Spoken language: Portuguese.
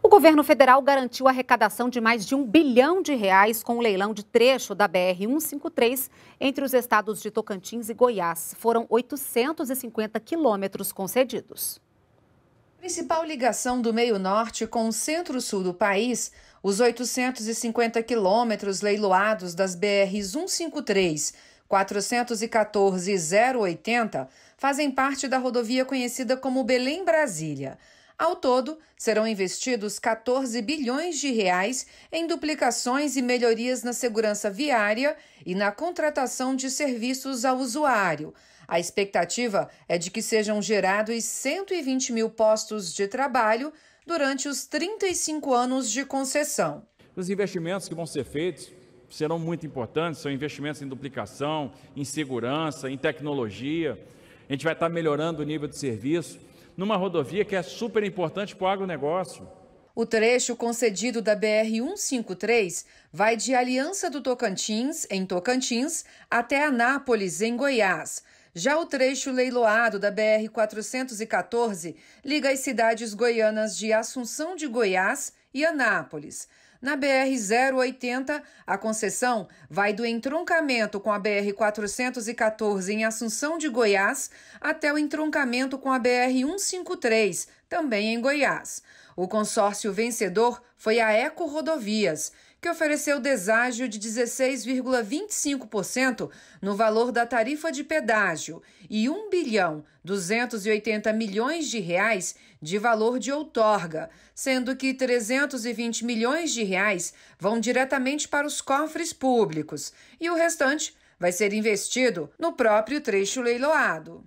O governo federal garantiu a arrecadação de mais de um bilhão de reais com o leilão de trecho da BR-153 entre os estados de Tocantins e Goiás. Foram 850 quilômetros concedidos. Principal ligação do meio norte com o centro-sul do país, os 850 quilômetros leiloados das BRs 153, 414 e 080 fazem parte da rodovia conhecida como Belém-Brasília. Ao todo, serão investidos 14 bilhões de reais em duplicações e melhorias na segurança viária e na contratação de serviços ao usuário. A expectativa é de que sejam gerados 120 mil postos de trabalho durante os 35 anos de concessão. Os investimentos que vão ser feitos serão muito importantes, são investimentos em duplicação, em segurança, em tecnologia. A gente vai estar melhorando o nível de serviço numa rodovia que é super importante para o agronegócio. O trecho concedido da BR-153 vai de Aliança do Tocantins, em Tocantins, até Anápolis, em Goiás. Já o trecho leiloado da BR-414 liga as cidades goianas de Assunção de Goiás e Anápolis. Na BR-080, a concessão vai do entroncamento com a BR-414 em Assunção de Goiás até o entroncamento com a BR-153, também em Goiás. O consórcio vencedor foi a Eco Rodovias, que ofereceu deságio de 16,25% no valor da tarifa de pedágio e 1 bilhão 280 milhões de reais de valor de outorga, sendo que 300 220 milhões de reais vão diretamente para os cofres públicos e o restante vai ser investido no próprio trecho leiloado.